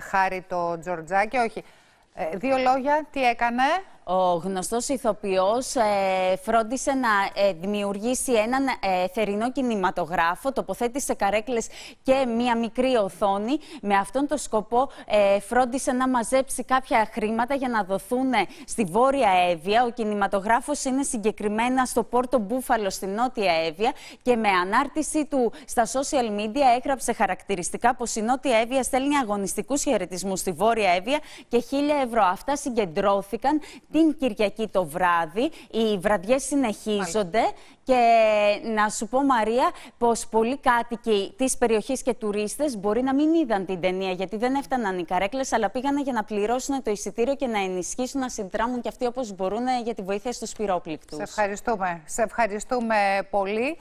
Χάρη το Τζορτζάκη, όχι. Ε, δύο λόγια, τι έκανε. Ο γνωστός ηθοποιός ε, φρόντισε να ε, δημιουργήσει έναν ε, θερινό κινηματογράφο, τοποθέτησε καρέκλες και μία μικρή οθόνη. Με αυτόν τον σκοπό φρόντισε να μαζέψει κάποια χρήματα για να δοθούν στη Βόρεια Εύβοια. Ο κινηματογράφος είναι συγκεκριμένα στο Πόρτο Μπούφαλο στη Νότια Εύβοια και με ανάρτηση του στα social media έγραψε χαρακτηριστικά πως η Νότια Εύβοια στέλνει αγωνιστικούς χαιρετισμούς στη Βόρεια Εύβοια και χίλια ευρώ. Αυτά συγκεντρώθηκαν την Κυριακή το βράδυ. Οι βραδιές συνεχίζονται. Και να σου πω, Μαρία, πως πολλοί κάτοικοι της περιοχής και τουρίστες μπορεί να μην είδαν την ταινία γιατί δεν έφταναν οι καρέκλες, αλλά πήγανε για να πληρώσουν το εισιτήριο και να ενισχύσουν, να συνδράμουν και αυτοί όπως μπορούν για τη βοήθεια στους πυρόπληκτους. Σε ευχαριστούμε. Σε ευχαριστούμε πολύ.